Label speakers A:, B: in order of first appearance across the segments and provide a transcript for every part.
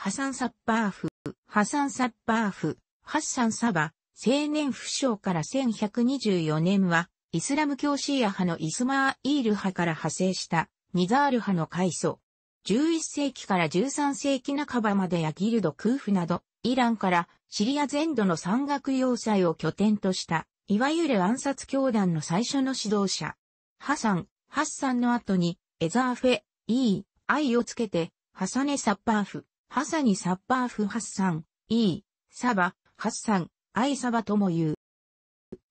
A: ハサン・サッバーフ、ハサン・サッバーフ、ハッサン・サバ、青年不詳から1124年は、イスラム教シーア派のイスマーイール派から派生したニザール派の階層。11世紀から13世紀半ばまでやギルド・クーフなど、イランからシリア全土の山岳要塞を拠点とした、いわゆる暗殺教団の最初の指導者。ハサン、ハッサンの後に、エザーフェ、イー、アイをつけて、ハサネ・サッパーフ、ハサニ・サッパーフ・ハッサン、イー・サバ、ハッサン、アイサバとも言う。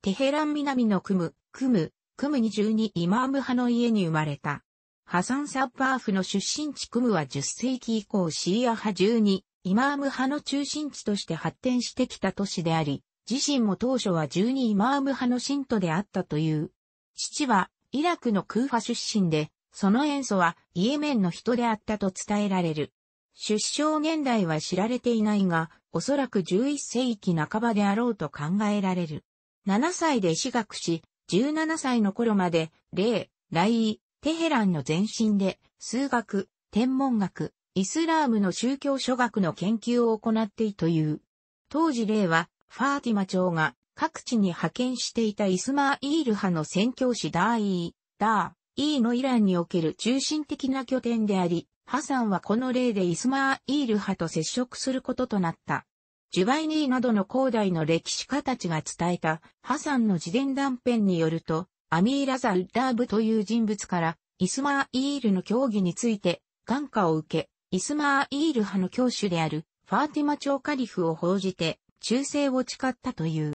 A: テヘラン南のクム、クム、クム22イマーム派の家に生まれた。ハサン・サッパーフの出身地クムは10世紀以降シーア派12、イマーム派の中心地として発展してきた都市であり、自身も当初は12イマーム派の信徒であったという。父はイラクのクーファ出身で、その塩素はイエメンの人であったと伝えられる。出生年代は知られていないが、おそらく11世紀半ばであろうと考えられる。7歳で私学し、17歳の頃まで、霊、来、テヘランの前身で、数学、天文学、イスラームの宗教諸学の研究を行っていという。当時霊は、ファーティマ朝が各地に派遣していたイスマーイール派の宣教師ダーイー、ダー、イーのイランにおける中心的な拠点であり、ハサンはこの例でイスマーイール派と接触することとなった。ジュバイニーなどの広大の歴史家たちが伝えたハサンの自伝断片によると、アミーラザ・ウッダーブという人物から、イスマーイールの教義について、眼下を受け、イスマーイール派の教主である、ファーティマ朝カリフを報じて、忠誠を誓ったという。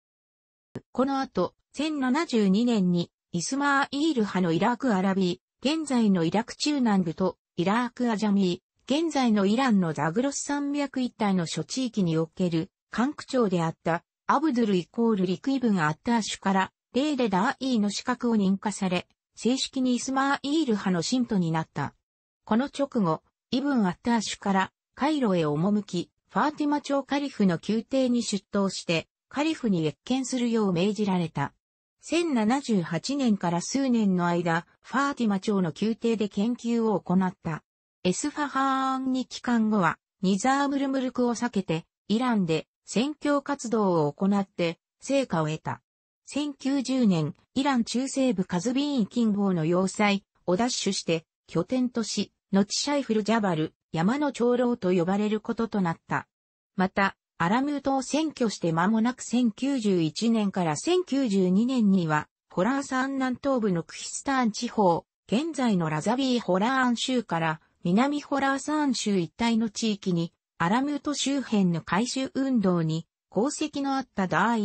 A: この後、1072年に、イスマーイール派のイラクアラビー、現在のイラク中南部とイラークアジャミー、現在のイランのザグロス山脈一帯の諸地域における、管区長であった、アブドゥルイコールリクイブン・アッターシュから、レーレダーイーの資格を認可され、正式にイスマーイール派の信徒になった。この直後、イブン・アッターシュから、カイロへ赴き、ファーティマ朝カリフの宮廷に出頭して、カリフに謁見するよう命じられた。1078年から数年の間、ファーティマ朝の宮廷で研究を行った。エスファハーンに帰還後は、ニザームルムルクを避けて、イランで宣教活動を行って、成果を得た。1 9 0年、イラン中西部カズビーン近郊の要塞を奪取して、拠点とし、後シャイフルジャバル、山の長老と呼ばれることとなった。また、アラムートを占拠して間もなく1091年から1092年には、ホラー山南東部のクヒスターン地方、現在のラザビーホラーアン州から南ホラーサーン州一帯の地域に、アラムート周辺の改修運動に功績のあったダーイ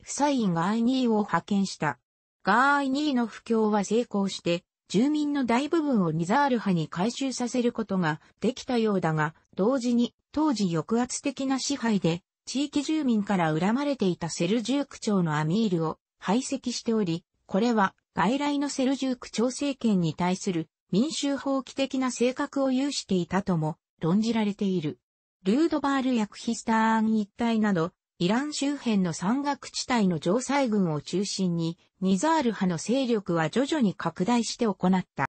A: ー、フサイン・ガーイニーを派遣した。ガーイニーの布教は成功して、住民の大部分をニザール派に改修させることができたようだが、同時に、当時抑圧的な支配で、地域住民から恨まれていたセルジューク朝のアミールを排斥しており、これは外来のセルジューク朝政権に対する民衆法規的な性格を有していたとも論じられている。ルードバールやクヒスターン一帯など、イラン周辺の山岳地帯の城塞軍を中心に、ニザール派の勢力は徐々に拡大して行った。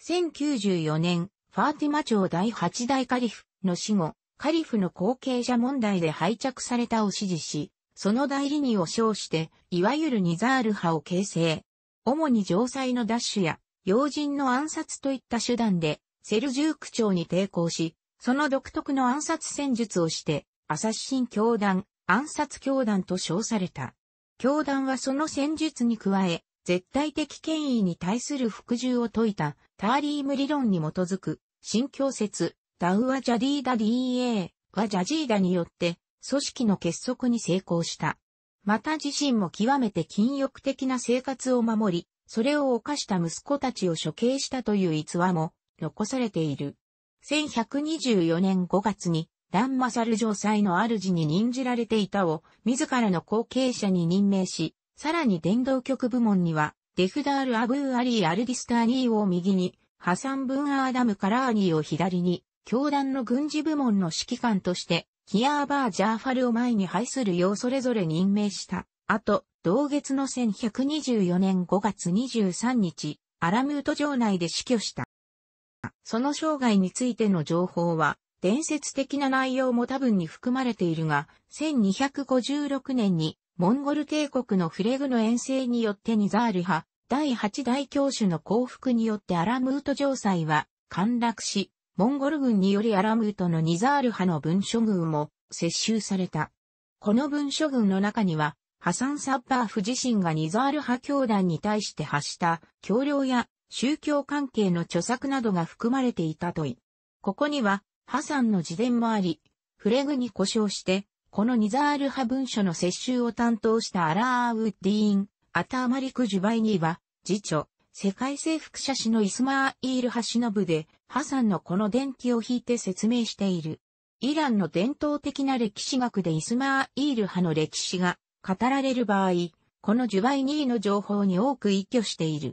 A: 1094年、ファーティマ朝第8代カリフの死後、カリフの後継者問題で廃着されたを支持し、その代理人を称して、いわゆるニザール派を形成。主に城塞の奪取や、要人の暗殺といった手段で、セルジューク朝に抵抗し、その独特の暗殺戦術をして、アサッシン教団、暗殺教団と称された。教団はその戦術に加え、絶対的権威に対する服従を説いたターリーム理論に基づく新教説、ダウアジャディーダ DA はジャジーダによって、組織の結束に成功した。また自身も極めて禁欲的な生活を守り、それを犯した息子たちを処刑したという逸話も残されている。1124年5月に、ランマサル城塞の主に任じられていたを、自らの後継者に任命し、さらに伝道局部門には、デフダール・アブー・アリー・アルディスターニーを右に、ハサン・ブン・アーダム・カラーニーを左に、教団の軍事部門の指揮官として、キアーバー・ジャーファルを前に配するようそれぞれ任命した。あと、同月の1124年5月23日、アラムート城内で死去した。その生涯についての情報は、伝説的な内容も多分に含まれているが、1256年に、モンゴル帝国のフレグの遠征によってニザール派、第8代教主の降伏によってアラムート城塞は陥落し、モンゴル軍によりアラムートのニザール派の文書軍も接収された。この文書軍の中には、ハサン・サッバーフ自身がニザール派教団に対して発した教領や宗教関係の著作などが含まれていたとい。ここには、ハサンの自伝もあり、フレグに故障して、このニザール派文書の接収を担当したアラーウッディーンアターマリク・ジュバイニーは、次女、世界征服者史のイスマーイール・ハシノブで、ハサンのこの伝記を引いて説明している。イランの伝統的な歴史学でイスマーイール派の歴史が語られる場合、このジュバイニーの情報に多く依拠している。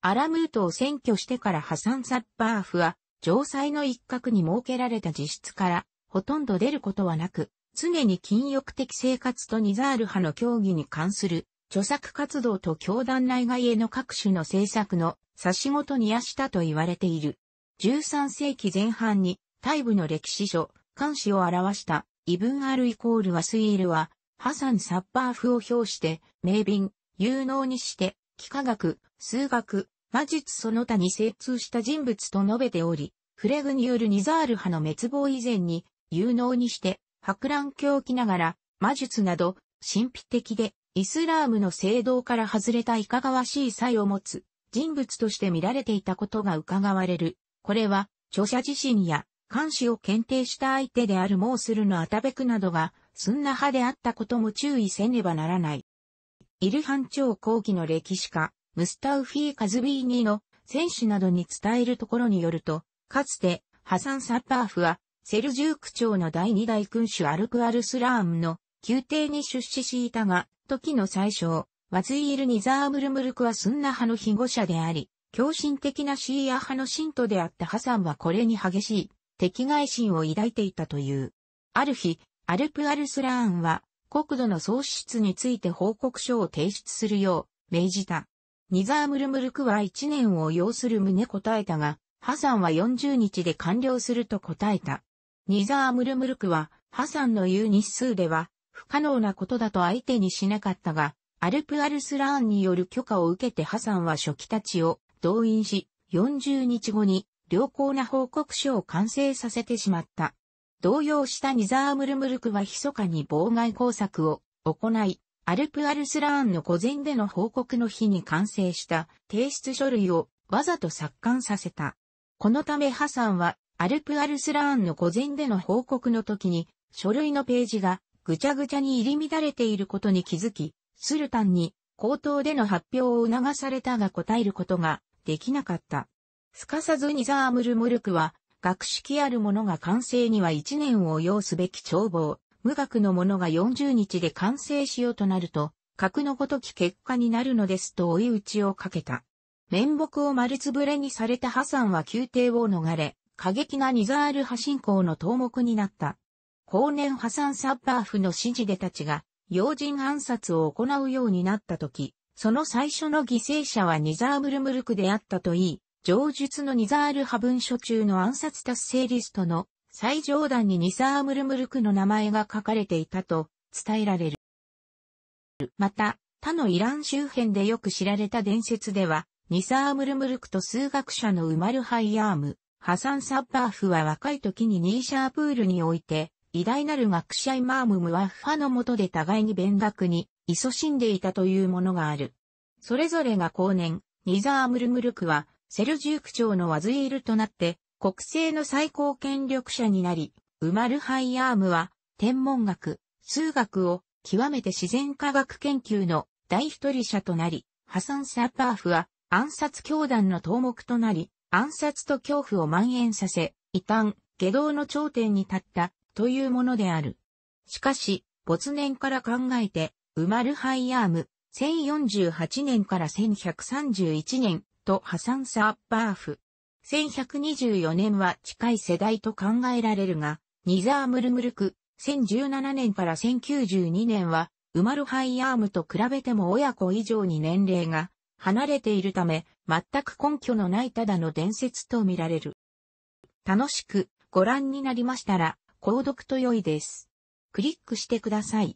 A: アラムートを占拠してからハサン・サッバーフは、城塞の一角に設けられた自室から、ほとんど出ることはなく、常に禁欲的生活とニザール派の協議に関する著作活動と教団内外への各種の政策の差し事にやしたと言われている。13世紀前半に、大部の歴史書、漢詩を表した、イブン・アル・イコールワスイールは、ハサン・サッパーフを表して、名便、有能にして、幾何学、数学、魔術その他に精通した人物と述べており、フレグによるニザール派の滅亡以前に、有能にして、博覧狂気ながら、魔術など、神秘的でイスラームの聖堂から外れたいかがわしい才を持つ人物として見られていたことが伺われる。これは、著者自身や、監視を検定した相手であるモースルのアタベクなどが、スンナ派であったことも注意せねばならない。イルハン朝後期の歴史家、ムスタウフィー・カズビーニの戦士などに伝えるところによると、かつて、ハサン・サッパーフは、セルジューク朝の第二代君主アルクアルスラームの宮廷に出資しいたが、時の最小、ワズイール・ニザー・ムルムルクはスンナ派の被護者であり、狂信的なシーア派の信徒であったハサンはこれに激しい敵外心を抱いていたという。ある日、アルプ・アルスラーンは国土の喪失について報告書を提出するよう命じた。ニザー・ムルムルクは1年を要する旨答えたが、ハサンは40日で完了すると答えた。ニザー・ムルムルクは、ハサンの言う日数では、不可能なことだと相手にしなかったが、アルプ・アルスラーンによる許可を受けてハサンは初期たちを動員し、40日後に良好な報告書を完成させてしまった。動揺したニザームルムルクは密かに妨害工作を行い、アルプ・アルスラーンの午前での報告の日に完成した提出書類をわざと作刊させた。このためハサンはアルプ・アルスラーンの午前での報告の時に書類のページがぐちゃぐちゃに入り乱れていることに気づき、スルタンに口頭での発表を促されたが答えることができなかった。すかさずニザームル・ムルクは、学識ある者が完成には1年を要すべき帳簿、無学の者が40日で完成しようとなると、格のごとき結果になるのですと追い打ちをかけた。面目を丸つぶれにされたハサンは宮廷を逃れ、過激なニザール派信仰の頭目になった。後年ハサン・サッバーフの指示でたちが、要人暗殺を行うようになった時、その最初の犠牲者はニザームルムルクであったといい、上述のニザール派文書中の暗殺達成リストの最上段にニザームルムルクの名前が書かれていたと伝えられる。また、他のイラン周辺でよく知られた伝説では、ニザームルムルクと数学者のウマルハイヤーム、ハサン・サッバーフは若い時にニーシャープールにおいて、偉大なる学者イマームムワッファのもとで互いに勉学に勤しんでいたというものがある。それぞれが後年、ニザームルムルクは、セルジューク朝のワズイールとなって、国政の最高権力者になり、ウマルハイアームは、天文学、数学を、極めて自然科学研究の第一人者となり、ハサン・サッパーフは、暗殺教団の頭目となり、暗殺と恐怖を蔓延させ、異端、下道の頂点に立ったというものである。しかし、没年から考えて、ウマルハイヤーム、1048年から1131年とハサン・サッバーフ。1124年は近い世代と考えられるが、ニザームルムルク、1017年から1092年は、ウマルハイヤームと比べても親子以上に年齢が離れているため、全く根拠のないただの伝説と見られる。楽しくご覧になりましたら、購読と良いです。クリックしてください。